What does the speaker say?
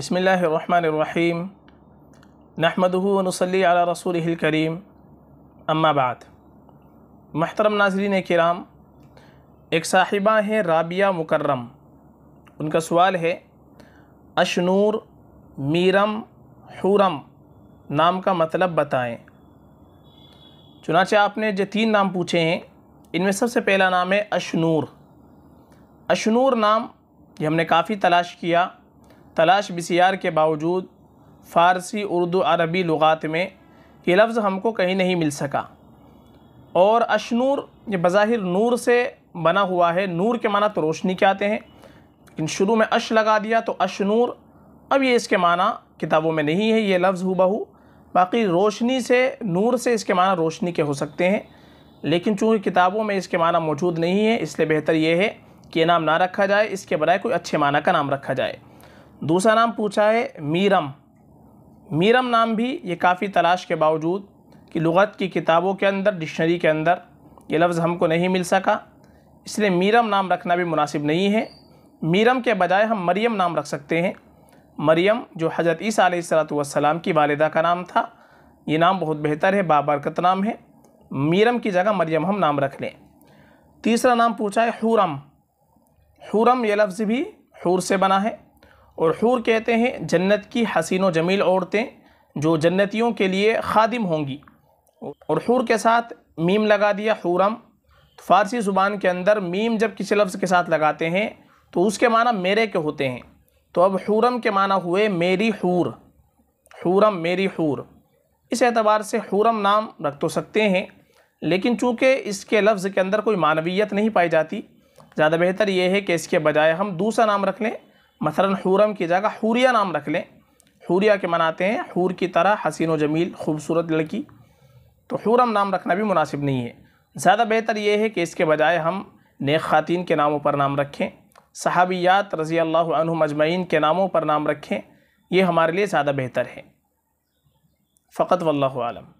बसमीम नहमदनसली अला रसूल करीम अम्माबाद महतरम नाजरीन कराम एक साहिबा हैं राबिया मुकर्रम उनका सवाल है अशनूर मीरम हूरम नाम का मतलब बताएं चुनाचे आपने जो तीन नाम पूछे हैं इनमें सबसे पहला नाम है अशनूर अशनूर नाम ये हमने काफ़ी तलाश किया तलाश बसियार के बावजूद फ़ारसी उर्दू अरबी लुगात में ये लफ्ज़ हमको कहीं नहीं मिल सका और अशनूर ये बज़ाहिर नूर से बना हुआ है नूर के माना तो रोशनी के आते हैं लेकिन शुरू में अश लगा दिया तो अशनूर अब ये इसके माना किताबों में नहीं है ये लफ्ज़ हु बहू बाकी रोशनी से नूर से इसके माना रोशनी के हो सकते हैं लेकिन चूँकि किताबों में इसके माना मौजूद नहीं है इसलिए बेहतर ये है कि ये नाम ना रखा जाए इसके बजाय कोई अच्छे माना का नाम रखा जाए दूसरा नाम पूछा है मीरम मीरम नाम भी ये काफ़ी तलाश के बावजूद कि लगत की किताबों के अंदर डिक्शनरी के अंदर ये लफ्ज़ हमको नहीं मिल सका इसलिए मीरम नाम रखना भी मुनासिब नहीं है मीरम के बजाय हम मरियम नाम रख सकते हैं मरियम जो हज़रत ईसा सलाम की वालदा का नाम था ये नाम बहुत बेहतर है बाबरकत नाम है मीरम की जगह मरियम हम नाम रख लें तीसरा नाम पूछा है हूरम हूरम ये लफ्ज़ भी हूर से बना है और हूर कहते हैं जन्नत की हसीन जमील औरतें जो जन्नतियों के लिए खादिम होंगी और हूर के साथ मीम लगा दिया हूरम तो फ़ारसी ज़ुबान के अंदर मीम जब किसी लफ्ज़ के साथ लगाते हैं तो उसके माना मेरे के होते हैं तो अब हूरम के माना हुए मेरी हूर हूरम मेरी हूर इस एतबार से हूरम नाम रख तो सकते हैं लेकिन चूँकि इसके लफ्ज़ के अंदर कोई मानवीयत नहीं पाई जाती ज़्यादा बेहतर यह है कि इसके बजाय हम दूसरा नाम रख लें मसला हूरम की जगह हूरिया नाम रख लें हूरिया के मनाते हैं हूर की तरह हसीन व जमील खूबसूरत लड़की तो हूरम नाम रखना भी मुनासिब नहीं है ज़्यादा बेहतर ये है कि इसके बजाय हम नेक ख़ातिन के नामों पर नाम रखें सहाबियात रज़ी अल्लाह मजमैन के नामों पर नाम रखें ये हमारे लिए ज़्यादा बेहतर है फ़कत वल्लम